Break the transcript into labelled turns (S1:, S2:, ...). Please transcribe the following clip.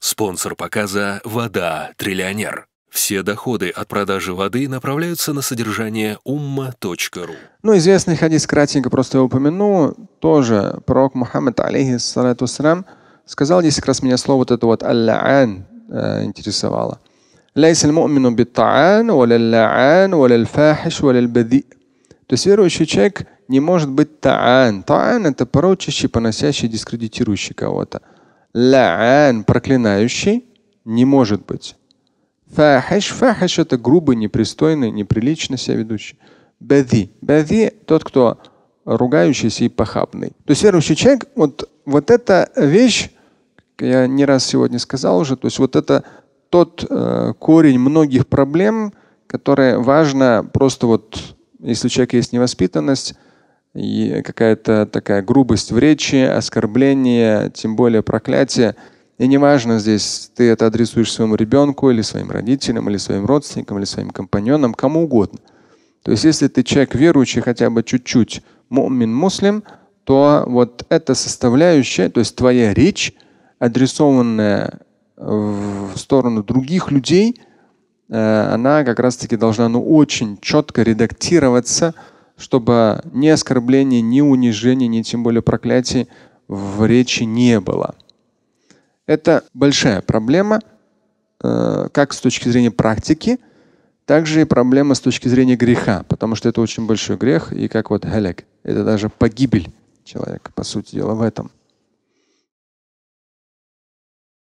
S1: Спонсор показа «Вода. Триллионер». Все доходы от продажи воды направляются на содержание умма.ру.
S2: Ну, известный хадис, кратенько просто его упомяну, тоже пророк Мухаммад, алейхиссалату срам, сказал 10 раз меня слово вот это вот «алла'ан» э, интересовало. «Лейс мумину бит-та'ан, валя ла-ан, валя фахиш То есть верующий человек не может быть та'ан. Та'ан это порочащий, поносящий, дискредитирующий кого-то. Ла'ан проклинающий не может быть. Фахиш, фахиш это грубый, непристойный, неприлично себя ведущий. Бади. Бади тот, кто ругающийся и похабный. То есть верующий человек, вот, вот эта вещь, я не раз сегодня сказал уже, то есть вот это тот э, корень многих проблем, которые важно просто вот, если у человека есть невоспитанность, и какая-то такая грубость в речи, оскорбление, тем более проклятие. И неважно здесь, ты это адресуешь своему ребенку или своим родителям, или своим родственникам, или своим компаньонам, кому угодно. То есть если ты человек верующий хотя бы чуть-чуть, мумин, муслим, то вот эта составляющая, то есть твоя речь, адресованная в сторону других людей, э, она как раз-таки должна ну, очень четко редактироваться – чтобы ни оскорбления, ни унижения, ни тем более проклятий в речи не было. Это большая проблема, э, как с точки зрения практики, также и проблема с точки зрения греха, потому что это очень большой грех, и как вот галек, это даже погибель человека, по сути дела, в этом.